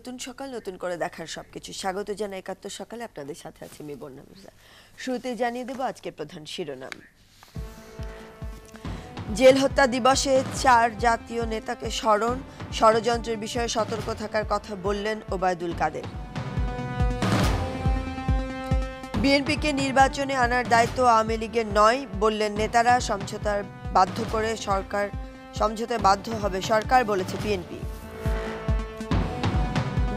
নতুন সকাল নতুন করে দেখার সবকিছু স্বাগত জানাই একাত্তর সকালে আপনাদের সাথে আছি আমি বন্যা মির্জা শুরুতে জানিয়ে দেব আজকের প্রধান শিরোনাম জেল হত্যা দিবসে চার জাতীয় নেতাকে স্মরণ ষড়যন্ত্রের বিষয়ে সতর্ক থাকার কথা বললেন ওবায়দুল কাদের বিএনপিকে নির্বাচনে আনার দায়িত্ব আওয়ামী লীগের নয় বললেন নেতারা সমঝোতার বাধ্য করে সরকার সমঝোতায় বাধ্য হবে সরকার বলেছে বিএনপি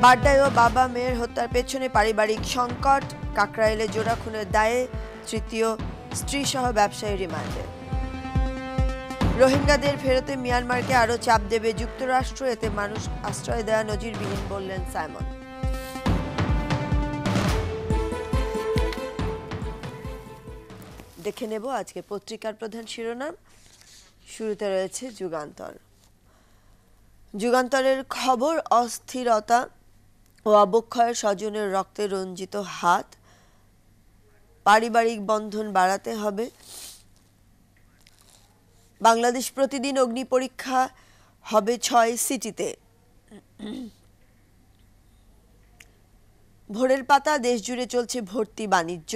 বাড্ডায় বাবা মেয়ের হত্যার পেছনে পারিবারিক সংকট কাকরাইলে জোড়া খুনের দায়ে তৃতীয় স্ত্রীসহ ব্যবসায়ী রিমান্ডে রোহিঙ্গাদের ফেরতে মিয়ানমারকে আরও চাপ দেবে যুক্তরাষ্ট্র এতে মানুষ আশ্রয় দেওয়া নজিরবিহীন বললেন সাইমন দেখে নেব আজকে পত্রিকার প্রধান শিরোনাম শুরুতে রয়েছে যুগান্তর যুগান্তরের খবর অস্থিরতা ও অবক্ষয় স্বজনের রক্তে রঞ্জিত হাত পারিবারিক বন্ধন বাড়াতে হবে বাংলাদেশ প্রতিদিন অগ্নি পরীক্ষা হবে ছয় সিটিতে ভোরের পাতা দেশ জুড়ে চলছে ভর্তি বাণিজ্য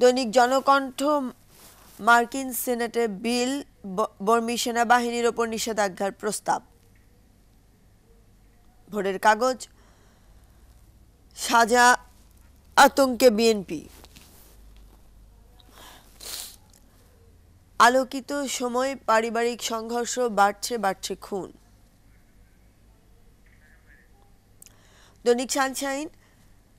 দৈনিক জনকণ্ঠ মার্কিন সেনেটে বিল বর্মী সেনাবাহিনীর ওপর নিষেধাজ্ঞার প্রস্তাব ভোরের কাগজ সাজা আতঙ্কে বিএনপি আলোকিত সময় পারিবারিক সংঘর্ষ বাড়ছে বাড়ছে খুন দৈনিক সানশাইন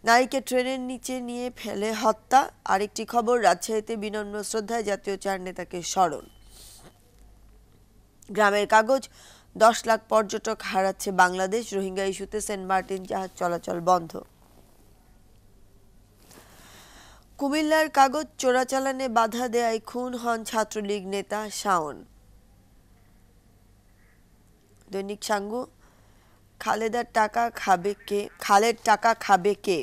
নারীকে ট্রেনের নিচে নিয়ে ফেলে হত্যা আরেকটি খবর রাজশাহীতে বিনম্র শ্রদ্ধায় জাতীয় চার নেতাকে স্মরণ গ্রামের কাগজ দশ লাখ পর্যটক হারাচ্ছে বাংলাদেশ রোহিঙ্গা ইস্যুতে সেন্ট মার্টিন জাহাজ চলাচল বন্ধ কুমিল্লার কাগজ চোরাচালানে বাধা দেয় খুন হন ছাত্রলীগ নেতা শাওন দৈনিক সাঙ্গু খালেদার টাকা খাবে কে খালের টাকা খাবে কে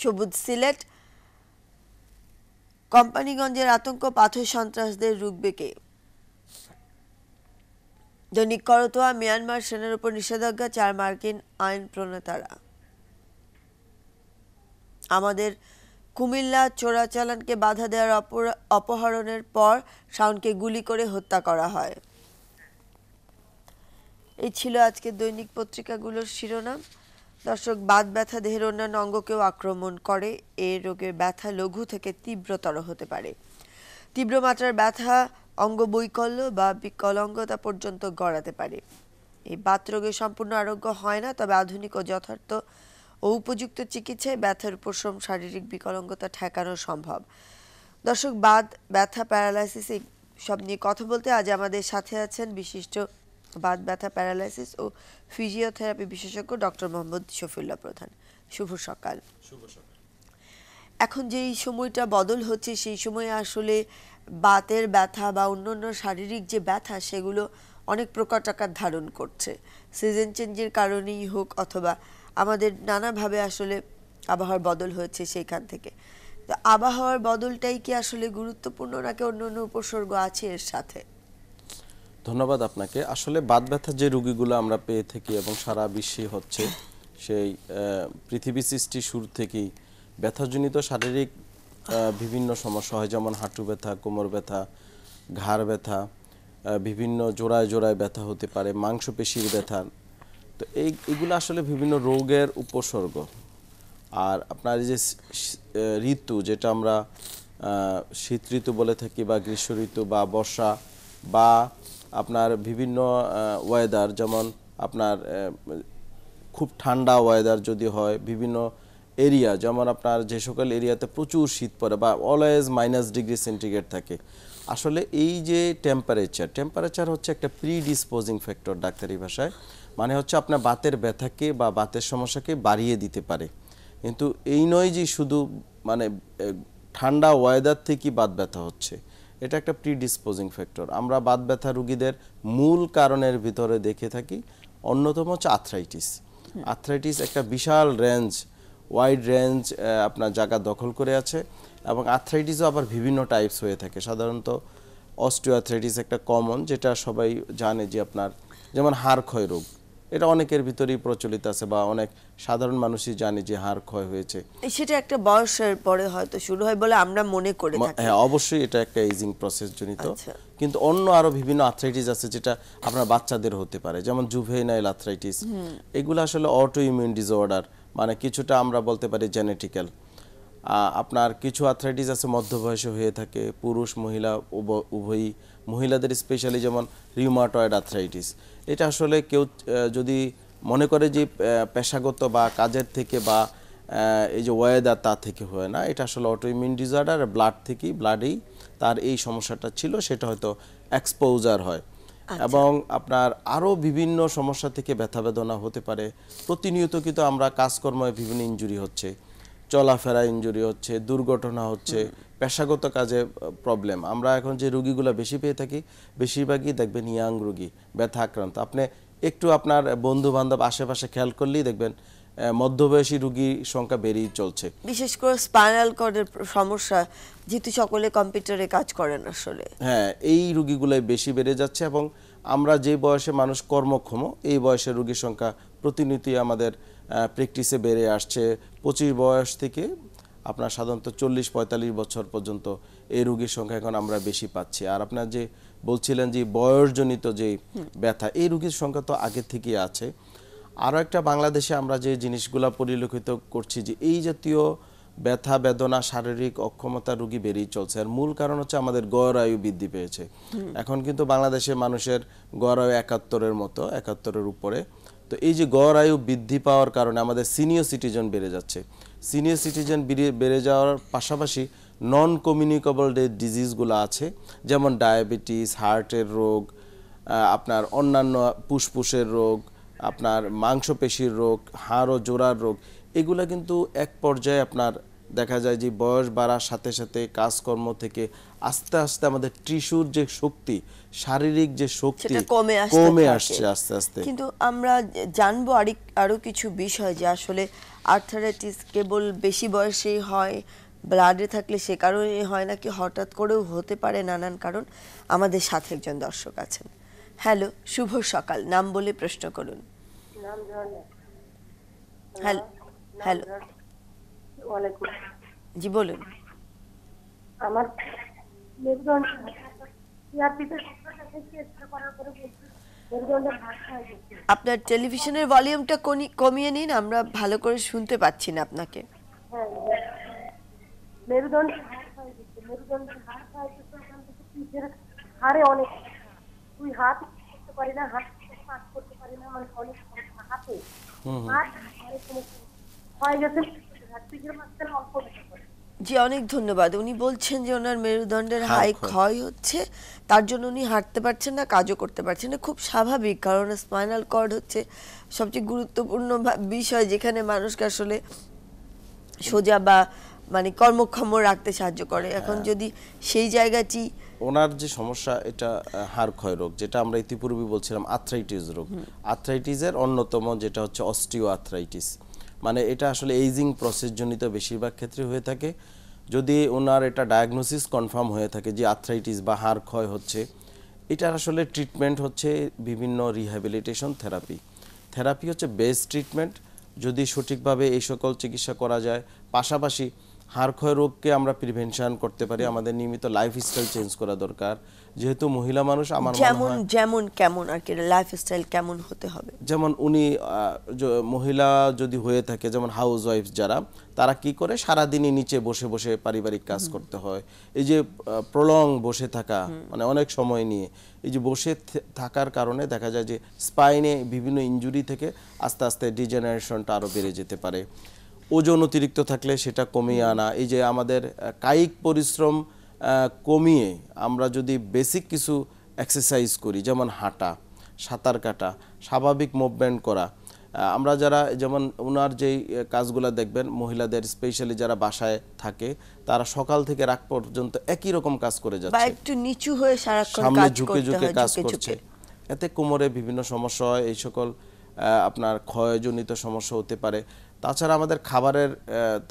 সবুজ সিলেট কোম্পানিগঞ্জের আতঙ্ক পাথর সন্ত্রাসদের রুখবেকে দৈনিক করতোয়া মিয়ানমার সেনার উপর নিষেধাজ্ঞা চার মার্কিন আইন প্রণেতারা আমাদের কুমিল্লা চোরাচালানকে বাধা দেওয়ার অপহরণের পর শাওনকে গুলি করে হত্যা করা হয় এই ছিল আজকে দৈনিক পত্রিকাগুলোর শিরোনাম দর্শক বাত ব্যথা দেহের অন্যান্য অঙ্গকেও আক্রমণ করে এ রোগের ব্যথা লঘু থেকে তীব্রতর হতে পারে তীব্র মাত্রার ব্যথা অঙ্গ বৈকল্য বা বিকলঙ্গতা পর্যন্ত গড়াতে পারে এই বাত রোগে সম্পূর্ণ আরোগ্য হয় না তবে আধুনিক ও যথার্থ ও উপযুক্ত চিকিৎসায় ব্যথার উপশম শারীরিক বিকলঙ্গতা ঠেকানো সম্ভব দর্শক বাদ ব্যথা প্যারালাইসিস সব নিয়ে কথা বলতে আজ আমাদের সাথে আছেন বিশিষ্ট বাত ব্যথা প্যারালাইসিস ও ফিজিওথেরাপি বিশেষজ্ঞ ডক্টর মোহাম্মদ শফিউল্লাহ প্রধান শুভ সকাল শুভ সকাল এখন যেই সময়টা বদল হচ্ছে সেই সময়ে আসলে বাতের ব্যথা বা অন্যান্য শারীরিক যে ব্যথা সেগুলো অনেক প্রকার আকার ধারণ করছে সিজন চেঞ্জের কারণেই হোক অথবা আমাদের নানাভাবে আসলে আবহাওয়ার বদল হয়েছে সেইখান থেকে তো আবহাওয়ার বদলটাই কি আসলে গুরুত্বপূর্ণ নাকি অন্য অন্য উপসর্গ আছে এর সাথে ধন্যবাদ আপনাকে আসলে বাত ব্যথা যে রুগীগুলো আমরা পেয়ে থাকি এবং সারা বিশ্বে হচ্ছে সেই পৃথিবী সৃষ্টি শুরু থেকেই ব্যথাজনিত শারীরিক বিভিন্ন সমস্যা হয় যেমন হাঁটু ব্যথা কোমর ব্যথা ঘাড় ব্যথা বিভিন্ন জোড়ায় জোড়ায় ব্যথা হতে পারে মাংসপেশির ব্যথা তো এই এগুলো আসলে বিভিন্ন রোগের উপসর্গ আর আপনার যে ঋতু যেটা আমরা শীত ঋতু বলে থাকি বা গ্রীষ্ম ঋতু বা বর্ষা বা আপনার বিভিন্ন ওয়েদার যেমন আপনার খুব ঠান্ডা ওয়েদার যদি হয় বিভিন্ন এরিয়া যেমন আপনার যে সকল এরিয়াতে প্রচুর শীত পড়ে বা অলওয়েজ মাইনাস ডিগ্রি সেন্টিগ্রেড থাকে আসলে এই যে টেম্পারেচার টেম্পারেচার হচ্ছে একটা প্রি ডিসপোজিং ফ্যাক্টর ডাক্তারি ভাষায় মানে হচ্ছে আপনার বাতের ব্যথাকে বা বাতের সমস্যাকে বাড়িয়ে দিতে পারে কিন্তু এই নয় যে শুধু মানে ঠান্ডা ওয়েদার থেকেই বাত ব্যথা হচ্ছে এটা একটা প্রিডিসপোজিং ফ্যাক্টর আমরা বাদ ব্যথা রুগীদের মূল কারণের ভিতরে দেখে থাকি অন্যতম হচ্ছে আর্থ্রাইটিস আর্থ্রাইটিস একটা বিশাল রেঞ্জ ওয়াইড রেঞ্জ আপনার জায়গা দখল করে আছে এবং আর্থ্রাইটিসও আবার বিভিন্ন টাইপস হয়ে থাকে সাধারণত অস্টিওআর্থ্রাইটিস একটা কমন যেটা সবাই জানে যে আপনার যেমন হাড় ক্ষয় রোগ এটা অনেকের ভিতরেই প্রচলিত আছে বা অনেক সাধারণ মানুষই জানে যে হাড় ক্ষয় হয়েছে সেটা একটা বয়সের পরে হয়তো শুরু হয় বলে আমরা মনে করি হ্যাঁ অবশ্যই এটা একটা এজিং প্রসেস জনিত আচ্ছা। কিন্তু অন্য আরো বিভিন্ন আর্থ্রাইটিস আছে যেটা আপনার বাচ্চাদের হতে পারে যেমন জুভেনাইল আর্থ্রাইটিস এগুলো আসলে অটো ইমিউন ডিসঅর্ডার মানে কিছুটা আমরা বলতে পারি জেনেটিক্যাল আপনার কিছু আর্থ্রাইটিস আছে মধ্যবয়সে হয়ে থাকে পুরুষ মহিলা উভয়ই মহিলাদের স্পেশালি যেমন রিউমাটয়েড আর্থ্রাইটিস এটা আসলে কেউ যদি মনে করে যে পেশাগত বা কাজের থেকে বা এই যে ওয়েদার তা থেকে হয় না এটা আসলে অটোইমিউন ডিজার্ডার ব্লাড থেকেই ব্লাডেই তার এই সমস্যাটা ছিল সেটা হয়তো এক্সপোজার হয় আচ্ছা। এবং আপনার আরও বিভিন্ন সমস্যা থেকে ব্যথা বেদনা হতে পারে প্রতিনিয়ত কিন্তু আমরা কাজকর্মে বিভিন্ন ইঞ্জুরি হচ্ছে চলাফেরা ইঞ্জুরি হচ্ছে দুর্ঘটনা হচ্ছে পেশাগত কাজে প্রবলেম আমরা এখন যে রুগীগুলো বেশি পেয়ে থাকি বেশিরভাগই দেখবেন ইয়াং রুগী ব্যথা আক্রান্ত আপনি একটু আপনার বন্ধু বান্ধব আশেপাশে খেয়াল করলেই দেখবেন মধ্যবয়সী রুগীর সংখ্যা বেড়েই চলছে বিশেষ করে স্পাইনাল কর্ডের সমস্যা যেহেতু সকলে কম্পিউটারে কাজ করেন আসলে হ্যাঁ এই রুগীগুলোই বেশি বেড়ে যাচ্ছে এবং আমরা যে বয়সে মানুষ কর্মক্ষম এই বয়সের রুগীর সংখ্যা প্রতিনিয়তই আমাদের প্র্যাকটিসে বেড়ে আসছে পঁচিশ বয়স থেকে আপনার সাধারণত চল্লিশ পঁয়তাল্লিশ বছর পর্যন্ত এই রোগীর সংখ্যা এখন আমরা বেশি পাচ্ছি আর আপনার যে বলছিলেন যে বয়সজনিত যে ব্যথা এই রোগীর সংখ্যা তো আগে থেকেই আছে আরও একটা বাংলাদেশে আমরা যে জিনিসগুলো পরিলক্ষিত করছি যে এই জাতীয় ব্যথা বেদনা শারীরিক অক্ষমতা রোগী বেরিয়ে চলছে আর মূল কারণ হচ্ছে আমাদের গড় আয়ু বৃদ্ধি পেয়েছে এখন কিন্তু বাংলাদেশে মানুষের গড় আয়ু একাত্তরের মতো একাত্তরের উপরে তো এই যে গড় আয়ু বৃদ্ধি পাওয়ার কারণে আমাদের সিনিয়র সিটিজেন বেড়ে যাচ্ছে সিনিয়র সিটিজেন বেড়ে যাওয়ার পাশাপাশি নন কমিউনিকেবল যে ডিজিজগুলো আছে যেমন ডায়াবেটিস হার্টের রোগ আপনার অন্যান্য পুষ্পুষের রোগ আপনার মাংসপেশির রোগ হাড় ও জোড়ার রোগ এগুলো কিন্তু এক পর্যায়ে আপনার দেখা যায় যে বয়স বাড়ার সাথে সাথে কাজকর্ম থেকে আস্তে আস্তে আমাদের টিস্যুর যে শক্তি শারীরিক যে শক্তি কমে আসছে আস্তে আস্তে কিন্তু আমরা জানবো আরো কিছু বিষয় যে আসলে আর্থারাইটিস কেবল বেশি বয়সেই হয় ব্লাডে থাকলে সে কারণে হয় নাকি হঠাৎ করেও হতে পারে নানান কারণ আমাদের সাথে একজন দর্শক আছেন হ্যালো শুভ সকাল নাম বলে প্রশ্ন করুন হ্যালো হ্যালো জি বলুন আমার হ্যাঁ, আপনার টেলিভিশনের ভলিউমটা কমিয়ে নিন আমরা ভালো করে শুনতে পাচ্ছি না আপনাকে হয়ে গেছে জি অনেক ধন্যবাদ উনি বলছেন যে ওনার মেরুদণ্ডের হ্যাঁ, হাই ক্ষয় হচ্ছে তার জন্য উনি হাঁটতে পারছেন না কাজও করতে পারছেন না খুব স্বাভাবিক কারণ স্পাইনাল কর্ড হচ্ছে সবচেয়ে গুরুত্বপূর্ণ বিষয় যেখানে মানুষকে আসলে সোজা বা মানে কর্মক্ষম রাখতে সাহায্য করে হ্যাঁ। এখন যদি সেই জায়গাটি ওনার যে সমস্যা এটা হাড় ক্ষয় রোগ যেটা আমরা ইতিপূর্বে বলছিলাম আর্থ্রাইটিস রোগ আর্থ্রাইটিসের অন্যতম যেটা হচ্ছে অস্টিও আর্থ্রাইটিস মানে এটা আসলে এইজিং প্রসেসজনিত বেশিরভাগ ক্ষেত্রে হয়ে থাকে যদি ওনার এটা ডায়াগনোসিস কনফার্ম হয়ে থাকে যে আর্থ্রাইটিস বা হাড় ক্ষয় হচ্ছে এটার আসলে ট্রিটমেন্ট হচ্ছে বিভিন্ন রিহ্যাবিলিটেশন থেরাপি থেরাপি হচ্ছে বেস্ট ট্রিটমেন্ট যদি সঠিকভাবে এই সকল চিকিৎসা করা যায় পাশাপাশি হাড় ক্ষয় রোগকে আমরা প্রিভেনশন করতে পারি আমাদের নিয়মিত লাইফস্টাইল চেঞ্জ করা দরকার যেহেতু মহিলা মানুষ আমার যেমন যেমন কেমন আর কি লাইফস্টাইল কেমন হতে হবে যেমন উনি মহিলা যদি হয়ে থাকে যেমন হাউস ওয়াইফ যারা তারা কি করে সারাদিনই নিচে বসে বসে পারিবারিক কাজ করতে হয় এই যে প্রলং বসে থাকা মানে অনেক সময় নিয়ে এই যে বসে থাকার কারণে দেখা যায় যে স্পাইনে বিভিন্ন ইঞ্জুরি থেকে আস্তে আস্তে ডিজেনারেশনটা আরও বেড়ে যেতে পারে ওজন অতিরিক্ত থাকলে সেটা কমিয়ে আনা এই যে আমাদের কায়িক পরিশ্রম কমিয়ে আমরা যদি বেসিক কিছু এক্সারসাইজ করি যেমন হাঁটা সাঁতার কাটা স্বাভাবিক মুভমেন্ট করা আমরা যারা যেমন ওনার যেই কাজগুলো দেখবেন মহিলাদের স্পেশালি যারা বাসায় থাকে তারা সকাল থেকে রাত পর্যন্ত একই রকম কাজ করে যাচ্ছে একটু নিচু হয়ে সারাক্ষণ সামনে ঝুঁকে ঝুঁকে কাজ করছে এতে কোমরে বিভিন্ন সমস্যা হয় এই সকল আপনার ক্ষয়জনিত সমস্যা হতে পারে তাছাড়া আমাদের খাবারের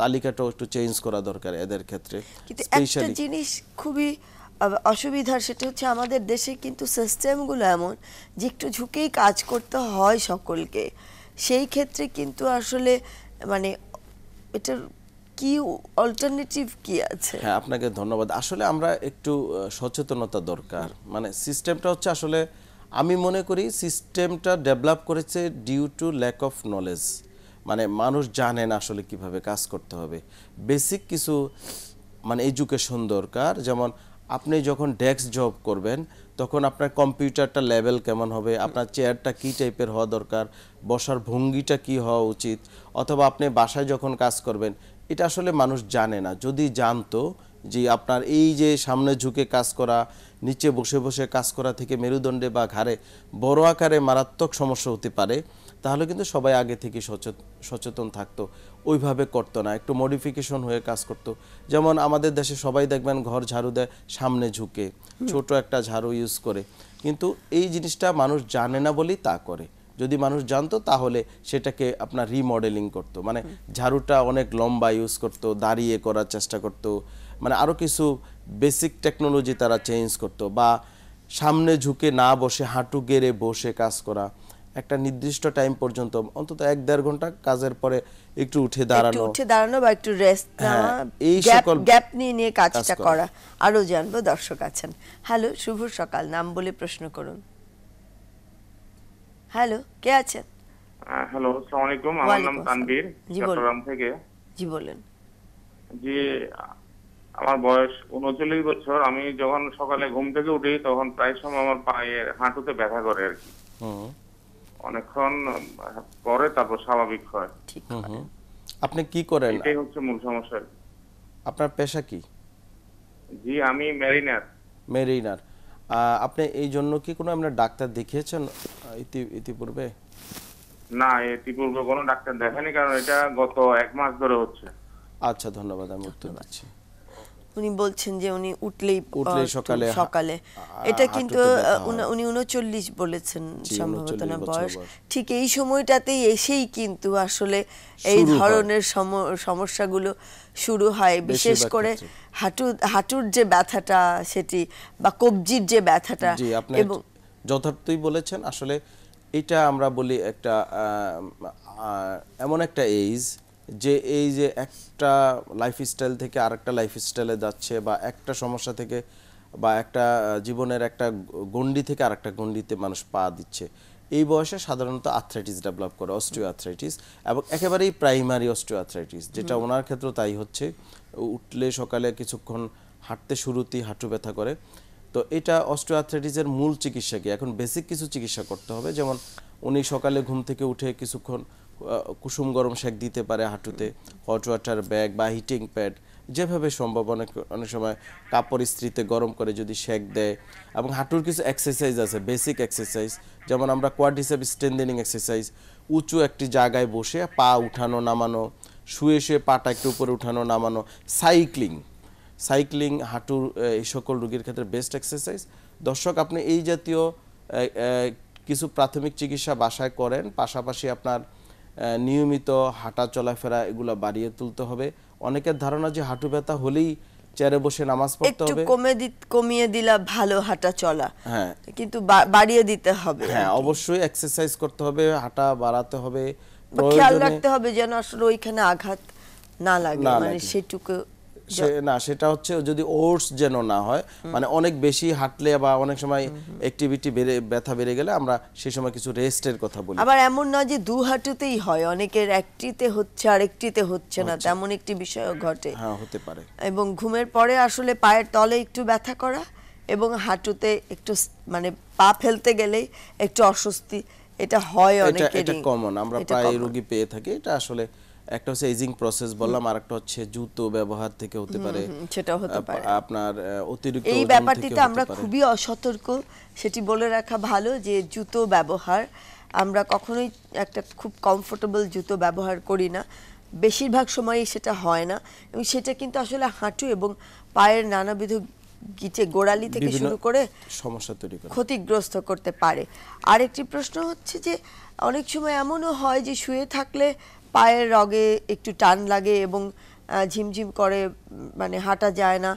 তালিকাটাও একটু চেঞ্জ করা দরকার এদের ক্ষেত্রে কিন্তু একটা জিনিস খুবই অসুবিধার সেটা হচ্ছে আমাদের দেশে কিন্তু সিস্টেমগুলো এমন যে একটু ঝুঁকেই কাজ করতে হয় সকলকে সেই ক্ষেত্রে কিন্তু আসলে মানে এটার কি অল্টারনেটিভ কি আছে হ্যাঁ আপনাকে ধন্যবাদ আসলে আমরা একটু সচেতনতা দরকার মানে সিস্টেমটা হচ্ছে আসলে আমি মনে করি সিস্টেমটা ডেভেলপ করেছে due to lack of knowledge মানে মানুষ জানেন আসলে কিভাবে কাজ করতে হবে বেসিক কিছু মানে এডুকেশন দরকার যেমন আপনি যখন ডেস্ক জব করবেন তখন আপনার কম্পিউটারটা লেভেল কেমন হবে আপনার চেয়ারটা কী টাইপের হওয়া দরকার বসার ভঙ্গিটা কি হওয়া উচিত অথবা আপনি বাসায় যখন কাজ করবেন এটা আসলে মানুষ জানে না যদি জানতো যে আপনার এই যে সামনে ঝুঁকে কাজ করা নিচে বসে বসে কাজ করা থেকে মেরুদণ্ডে বা ঘাড়ে বড় আকারে মারাত্মক সমস্যা হতে পারে তাহলে কিন্তু সবাই আগে থেকে সচেতন থাকতো ওইভাবে করতো না একটু মডিফিকেশন হয়ে কাজ করতো যেমন আমাদের দেশে সবাই দেখবেন ঘর ঝাড়ু দেয় সামনে ঝুঁকে ছোট একটা ঝাড়ু ইউজ করে কিন্তু এই জিনিসটা মানুষ জানে না বলেই তা করে যদি মানুষ জানতো তাহলে সেটাকে আপনার রিমডেলিং করতো মানে ঝাড়ুটা অনেক লম্বা ইউজ করতো দাঁড়িয়ে করার চেষ্টা করতো মানে আরও কিছু বেসিক টেকনোলজি তারা চেঞ্জ করতো বা সামনে ঝুঁকে না বসে হাঁটু গেড়ে বসে কাজ করা একটা নির্দিষ্ট টাইম পর্যন্ত অন্তত এক দেড় ঘন্টা কাজের পরে একটু উঠে দাঁড়ানো উঠে দাঁড়ানো বা একটু রেস্ট হ্যাঁ, এই সকল গ্যাপ নিয়ে নিয়ে কাজটা করা আরও জানবো দর্শক আছেন হ্যালো শুভ সকাল নাম বলে প্রশ্ন করুন হ্যালো কে আছেন হ্যালো আসসালামু আলাইকুম আমার নাম তানবীর চট্টগ্রাম থেকে জি বলেন জি আমার বয়স উনচল্লিশ বছর আমি যখন সকালে ঘুম থেকে উঠি তখন প্রায় সময় আমার পায়ে হাঁটুতে ব্যথা করে আর কি অনেকক্ষণ পরে তারপর স্বাভাবিক হয় আপনি কি করেন এটাই হচ্ছে মূল সমস্যা আপনার পেশা কি জি আমি মেরিনার মেরিনার আপনি এই জন্য কি কোনো আপনার ডাক্তার দেখিয়েছেন ইতিপূর্বে না ইতিপূর্বে কোনো ডাক্তার দেখেনি কারণ এটা গত এক মাস ধরে হচ্ছে আচ্ছা ধন্যবাদ আমি উত্তর দিচ্ছি উনি বলছেন যে উনি উঠলেই উঠলেই সকালে সকালে এটা কিন্তু উনি উনচল্লিশ বলেছেন সম্ভবত না বয়স ঠিক এই সময়টাতেই এসেই কিন্তু আসলে এই ধরনের সমস্যাগুলো শুরু হয় বিশেষ করে হাঁটু হাঁটুর যে ব্যথাটা সেটি বা কবজির যে ব্যথাটা এবং যথার্থই বলেছেন আসলে এটা আমরা বলি একটা এমন একটা এইজ যে এই যে একটা লাইফস্টাইল থেকে আরেকটা লাইফস্টাইলে যাচ্ছে বা একটা সমস্যা থেকে বা একটা জীবনের একটা গণ্ডি থেকে আরেকটা গণ্ডিতে মানুষ পা দিচ্ছে এই বয়সে সাধারণত আর্থ্রাইটিস ডেভেলপ করে অস্ট্রিও আর্থ্রাইটিস এবং একেবারেই প্রাইমারি অস্ট্রিও আর্থ্রাইটিস যেটা ওনার ক্ষেত্রে তাই হচ্ছে উঠলে সকালে কিছুক্ষণ হাঁটতে শুরুতেই হাঁটু ব্যথা করে তো এটা অস্ট্রিও আর্থ্রাইটিসের মূল চিকিৎসা কি এখন বেসিক কিছু চিকিৎসা করতে হবে যেমন উনি সকালে ঘুম থেকে উঠে কিছুক্ষণ কুসুম গরম শেক দিতে পারে হাঁটুতে হট ওয়াটার ব্যাগ বা হিটিং প্যাড যেভাবে সম্ভব অনেক অনেক সময় কাপড় স্ত্রীতে গরম করে যদি শেক দেয় এবং হাঁটুর কিছু এক্সারসাইজ আছে বেসিক এক্সারসাইজ যেমন আমরা কোয়াডিসেপ স্ট্রেন্দেনিং এক্সারসাইজ উঁচু একটি জায়গায় বসে পা উঠানো নামানো শুয়ে শুয়ে পাটা একটু উপরে উঠানো নামানো সাইক্লিং সাইক্লিং হাঁটুর এই সকল রুগীর ক্ষেত্রে বেস্ট এক্সারসাইজ দর্শক আপনি এই জাতীয় কিছু প্রাথমিক চিকিৎসা বাসায় করেন পাশাপাশি আপনার নিয়মিত হাঁটা চলাফেরা এগুলো বাড়িয়ে তুলতে হবে অনেকের ধারণা যে হাঁটু ব্যথা হলেই চেয়ারে বসে নামাজ পড়তে হবে একটু কমে কমিয়ে দিলা ভালো হাঁটা চলা হ্যাঁ কিন্তু বাড়িয়ে দিতে হবে হ্যাঁ অবশ্যই এক্সারসাইজ করতে হবে হাঁটা বাড়াতে হবে খেয়াল রাখতে হবে যেন আসলে ওইখানে আঘাত না লাগে মানে সেটুকু না সেটা হচ্ছে যদি ওটস যেন না হয় মানে অনেক বেশি হাঁটলে বা অনেক সময় অ্যাক্টিভিটি বেড়ে ব্যথা বেড়ে গেলে আমরা সেই সময় কিছু রেস্টের কথা বলি আবার এমন না যে দু হাঁটুতেই হয় অনেকের একটিতে হচ্ছে আরেকটিতে হচ্ছে না তেমন একটি বিষয় ঘটে হ্যাঁ হতে পারে এবং ঘুমের পরে আসলে পায়ের তলে একটু ব্যথা করা এবং হাঁটুতে একটু মানে পা ফেলতে গেলেই একটু অস্বস্তি এটা হয় অনেকেরই এটা কমন আমরা প্রায় রোগী পেয়ে থাকি এটা আসলে একটা হচ্ছে এজিং প্রসেস বললাম আর একটা হচ্ছে জুতো ব্যবহার থেকে হতে পারে সেটা হতে পারে আপনার অতিরিক্ত এই ব্যাপারটিতে আমরা খুবই অসতর্ক সেটি বলে রাখা ভালো যে জুতো ব্যবহার আমরা কখনোই একটা খুব কমফোর্টেবল জুতো ব্যবহার করি না বেশিরভাগ সময়ই সেটা হয় না এবং সেটা কিন্তু আসলে হাঁটু এবং পায়ের নানাবিধ গিটে গোড়ালি থেকে শুরু করে সমস্যা তৈরি করে ক্ষতিগ্রস্ত করতে পারে আরেকটি প্রশ্ন হচ্ছে যে অনেক সময় এমনও হয় যে শুয়ে থাকলে পায়ের রগে একটু টান লাগে এবং ঝিমঝিম করে মানে হাঁটা যায় না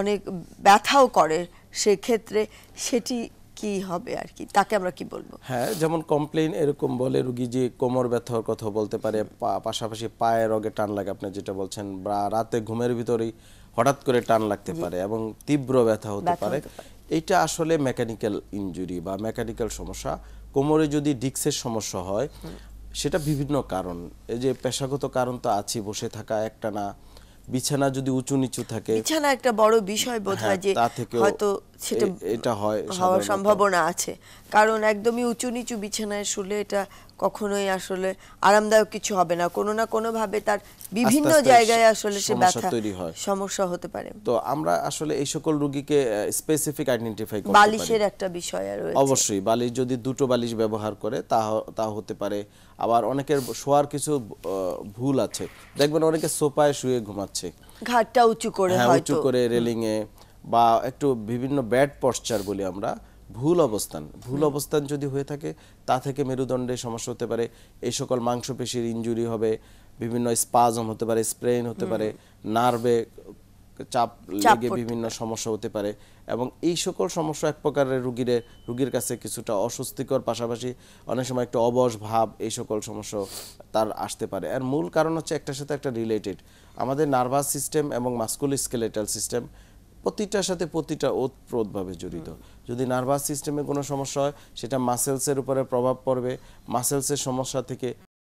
অনেক ব্যথাও করে সেক্ষেত্রে সেটি কি হবে আর কি তাকে আমরা কি বলবো হ্যাঁ যেমন কমপ্লেন এরকম বলে রুগী যে কোমর ব্যথার কথা বলতে পারে পাশাপাশি পায়ের রগে টান লাগে আপনি যেটা বলছেন রাতে ঘুমের ভিতরেই হঠাৎ করে টান লাগতে পারে এবং তীব্র ব্যথা হতে পারে এটা আসলে মেকানিক্যাল ইনজুরি বা মেকানিক্যাল সমস্যা কোমরে যদি ডিক্সের সমস্যা হয় সেটা বিভিন্ন কারণ এই যে পেশাগত কারণ তো আছে বসে থাকা একটা না বিছানা যদি উঁচু নিচু থাকে বিছানা একটা বড় বিষয় বোধ হয় হ্যাঁ, যে হয়তো এটা হওয়ার সম্ভাবনা আছে কারণ একদমই উঁচু নিচু বিছানায় শুলে এটা কখনোই আসলে আরামদায়ক কিছু হবে না কোনো না কোনো ভাবে তার বিভিন্ন জায়গায় আসলে সে ব্যথা সমস্যা হতে পারে তো আমরা আসলে এই সকল রোগীকে স্পেসিফিক আইডেন্টিফাই করতে পারি বালিশের একটা বিষয় আর রয়েছে অবশ্যই বালিশ যদি দুটো বালিশ ব্যবহার করে তা তা হতে পারে আবার অনেকের শোয়ার কিছু ভুল আছে দেখবেন অনেকে সোফায় শুয়ে ঘুমাচ্ছে ঘাটটা উঁচু করে হ্যাঁ, হয়তো উঁচু করে রেলিং এ বা একটু বিভিন্ন ব্যাড পশ্চার বলি আমরা ভুল অবস্থান ভুল অবস্থান যদি হয়ে থাকে তা থেকে মেরুদণ্ডে সমস্যা হতে পারে এই সকল মাংসপেশির ইঞ্জুরি হবে বিভিন্ন স্পাজম হতে পারে স্প্রেন হতে পারে নার্ভে চাপ লেগে বিভিন্ন সমস্যা হতে পারে এবং এই সকল সমস্যা এক প্রকারের রুগীর রুগীর কাছে কিছুটা অস্বস্তিকর পাশাপাশি অনেক সময় একটা অবশ ভাব এই সকল সমস্যা তার আসতে পারে আর মূল কারণ হচ্ছে একটার সাথে একটা রিলেটেড আমাদের নার্ভাস সিস্টেম এবং মাস্কুল স্কেলেটাল সিস্টেম প্রতিটার সাথে প্রতিটা ওতপ্রোতভাবে জড়িত যদি নার্ভাস সিস্টেমে কোনো সমস্যা হয় সেটা মাসেলসের উপরে প্রভাব পড়বে মাসেলসের সমস্যা থেকে